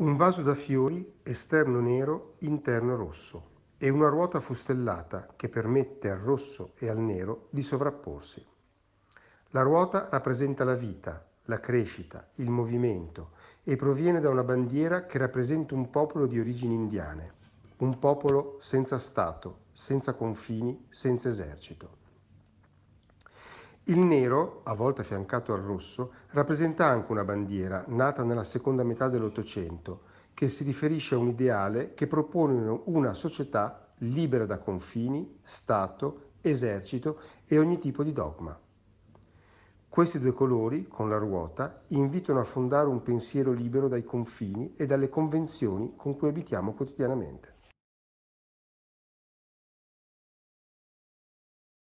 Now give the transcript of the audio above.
Un vaso da fiori, esterno nero, interno rosso, e una ruota fustellata che permette al rosso e al nero di sovrapporsi. La ruota rappresenta la vita, la crescita, il movimento e proviene da una bandiera che rappresenta un popolo di origini indiane, un popolo senza Stato, senza confini, senza esercito. Il nero, a volte affiancato al rosso, rappresenta anche una bandiera nata nella seconda metà dell'Ottocento, che si riferisce a un ideale che propone una società libera da confini, Stato, esercito e ogni tipo di dogma. Questi due colori, con la ruota, invitano a fondare un pensiero libero dai confini e dalle convenzioni con cui abitiamo quotidianamente.